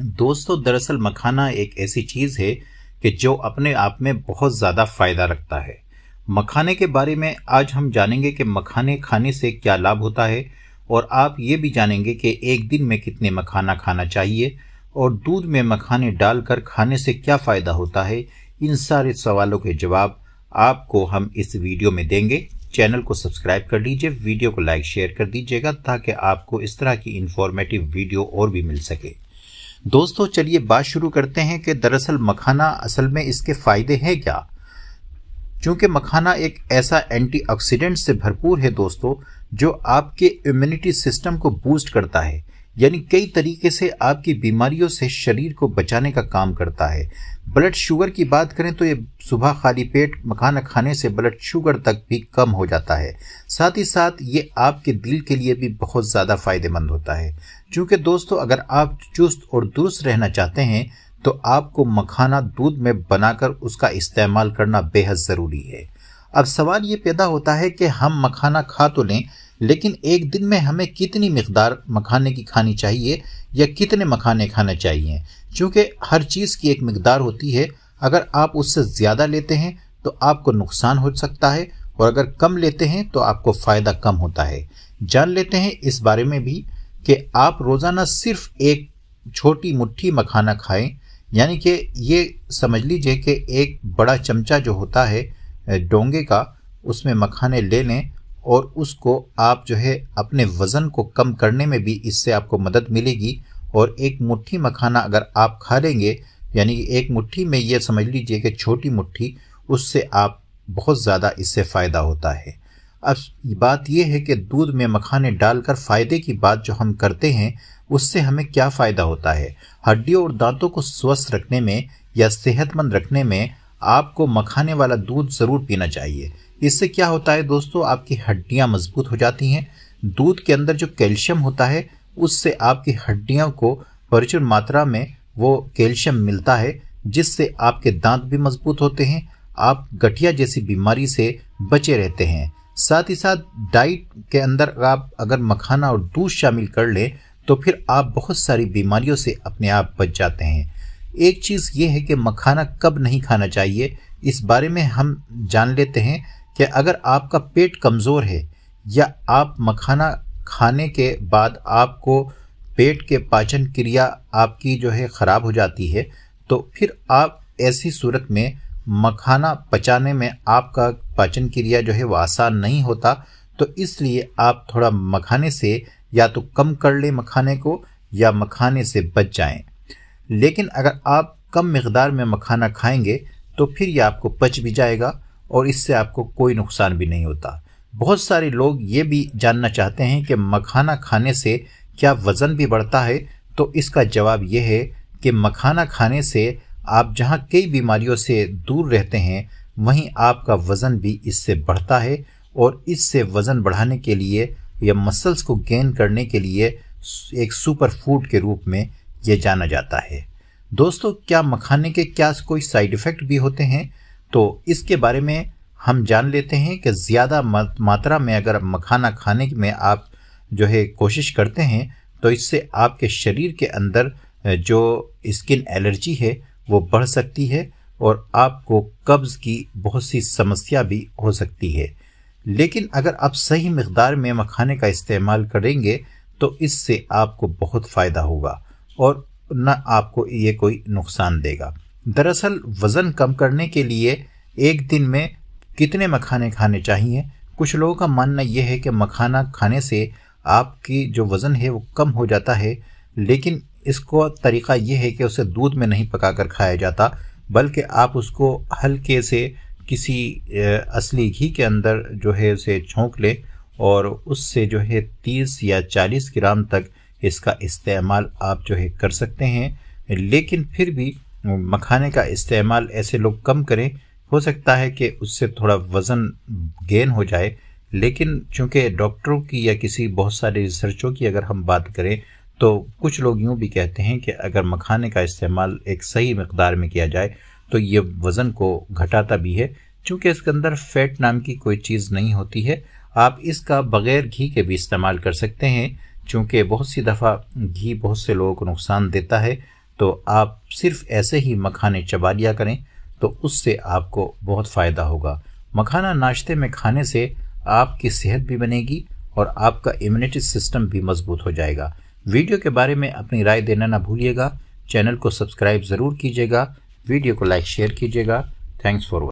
दोस्तों दरअसल मखाना एक ऐसी चीज़ है कि जो अपने आप में बहुत ज़्यादा फायदा रखता है मखाने के बारे में आज हम जानेंगे कि मखाने खाने से क्या लाभ होता है और आप ये भी जानेंगे कि एक दिन में कितने मखाना खाना चाहिए और दूध में मखाने डालकर खाने से क्या फ़ायदा होता है इन सारे सवालों के जवाब आपको हम इस वीडियो में देंगे चैनल को सब्सक्राइब कर लीजिए वीडियो को लाइक शेयर कर दीजिएगा ताकि आपको इस तरह की इन्फॉर्मेटिव वीडियो और भी मिल सके दोस्तों चलिए बात शुरू करते हैं कि दरअसल मखाना असल में इसके फायदे हैं क्या चूंकि मखाना एक ऐसा एंटीऑक्सीडेंट से भरपूर है दोस्तों जो आपके इम्यूनिटी सिस्टम को बूस्ट करता है यानी कई तरीके से आपकी बीमारियों से शरीर को बचाने का काम करता है ब्लड शुगर की बात करें तो ये सुबह खाली पेट मखाना खाने से ब्लड शुगर तक भी कम हो जाता है साथ ही साथ ये आपके दिल के लिए भी बहुत ज़्यादा फायदेमंद होता है चूंकि दोस्तों अगर आप चुस्त और दुरुस्त रहना चाहते हैं तो आपको मखाना दूध में बनाकर उसका इस्तेमाल करना बेहद ज़रूरी है अब सवाल ये पैदा होता है कि हम मखाना खा तो लें लेकिन एक दिन में हमें कितनी मकदार मखाने की खानी चाहिए या कितने मखाने खाने चाहिए क्योंकि हर चीज़ की एक मकदार होती है अगर आप उससे ज़्यादा लेते हैं तो आपको नुकसान हो सकता है और अगर कम लेते हैं तो आपको फ़ायदा कम होता है जान लेते हैं इस बारे में भी कि आप रोज़ाना सिर्फ एक छोटी मुट्ठी मखाना खाएं यानी कि ये समझ लीजिए कि एक बड़ा चमचा जो होता है डोंगे का उसमें मखाने ले लें और उसको आप जो है अपने वज़न को कम करने में भी इससे आपको मदद मिलेगी और एक मुट्ठी मखाना अगर आप खा लेंगे यानी कि एक मुट्ठी में ये समझ लीजिए कि छोटी मुट्ठी उससे आप बहुत ज़्यादा इससे फ़ायदा होता है अब बात यह है कि दूध में मखाने डालकर फ़ायदे की बात जो हम करते हैं उससे हमें क्या फ़ायदा होता है हड्डियों और दांतों को स्वस्थ रखने में या सेहतमंद रखने में आपको मखाने वाला दूध ज़रूर पीना चाहिए इससे क्या होता है दोस्तों आपकी हड्डियाँ मजबूत हो जाती हैं दूध के अंदर जो कैल्शियम होता है उससे आपकी हड्डियों को प्रचुर मात्रा में वो कैल्शियम मिलता है जिससे आपके दांत भी मजबूत होते हैं आप गठिया जैसी बीमारी से बचे रहते हैं साथ ही साथ डाइट के अंदर आप अगर मखाना और दूध शामिल कर लें तो फिर आप बहुत सारी बीमारियों से अपने आप बच जाते हैं एक चीज़ ये है कि मखाना कब नहीं खाना चाहिए इस बारे में हम जान लेते हैं कि अगर आपका पेट कमज़ोर है या आप मखाना खाने के बाद आपको पेट के पाचन क्रिया आपकी जो है ख़राब हो जाती है तो फिर आप ऐसी सूरत में मखाना पचाने में आपका पाचन क्रिया जो है वह आसान नहीं होता तो इसलिए आप थोड़ा मखाने से या तो कम कर लें मखाने को या मखाने से बच जाएं। लेकिन अगर आप कम मकदार में मखाना खाएंगे तो फिर ये आपको पच भी जाएगा और इससे आपको कोई नुकसान भी नहीं होता बहुत सारे लोग ये भी जानना चाहते हैं कि मखाना खाने से क्या वज़न भी बढ़ता है तो इसका जवाब यह है कि मखाना खाने से आप जहाँ कई बीमारियों से दूर रहते हैं वहीं आपका वज़न भी इससे बढ़ता है और इससे वज़न बढ़ाने के लिए या मसल्स को गेन करने के लिए एक सुपर फूड के रूप में ये जाना जाता है दोस्तों क्या मखाने के क्या कोई साइड इफ़ेक्ट भी होते हैं तो इसके बारे में हम जान लेते हैं कि ज़्यादा मात्रा में अगर मखाना खाने में आप जो है कोशिश करते हैं तो इससे आपके शरीर के अंदर जो स्किन एलर्जी है वो बढ़ सकती है और आपको कब्ज़ की बहुत सी समस्या भी हो सकती है लेकिन अगर आप सही मकदार में मखाने का इस्तेमाल करेंगे तो इससे आपको बहुत फ़ायदा होगा और न आपको ये कोई नुकसान देगा दरअसल वज़न कम करने के लिए एक दिन में कितने मखाने खाने चाहिए कुछ लोगों का मानना यह है कि मखाना खाने से आपकी जो वज़न है वो कम हो जाता है लेकिन इसको तरीका ये है कि उसे दूध में नहीं पका कर खाया जाता बल्कि आप उसको हल्के से किसी असली घी के अंदर जो है उसे छोंक लें और उससे जो है तीस या चालीस ग्राम तक इसका इस्तेमाल आप जो है कर सकते हैं लेकिन फिर भी मखाने का इस्तेमाल ऐसे लोग कम करें हो सकता है कि उससे थोड़ा वज़न गेन हो जाए लेकिन चूंकि डॉक्टरों की या किसी बहुत सारे रिसर्चों की अगर हम बात करें तो कुछ लोग यूँ भी कहते हैं कि अगर मखाने का इस्तेमाल एक सही मकदार में किया जाए तो ये वज़न को घटाता भी है चूँकि इसके अंदर फैट नाम की कोई चीज़ नहीं होती है आप इसका बग़ैर घी के भी इस्तेमाल कर सकते हैं चूँकि बहुत सी दफ़ा घी बहुत से लोगों को नुकसान देता है तो आप सिर्फ ऐसे ही मखाने चबा लिया करें तो उससे आपको बहुत फ़ायदा होगा मखाना नाश्ते में खाने से आपकी सेहत भी बनेगी और आपका इम्यूनिटी सिस्टम भी मजबूत हो जाएगा वीडियो के बारे में अपनी राय देना ना भूलिएगा चैनल को सब्सक्राइब ज़रूर कीजिएगा वीडियो को लाइक शेयर कीजिएगा थैंक्स फॉर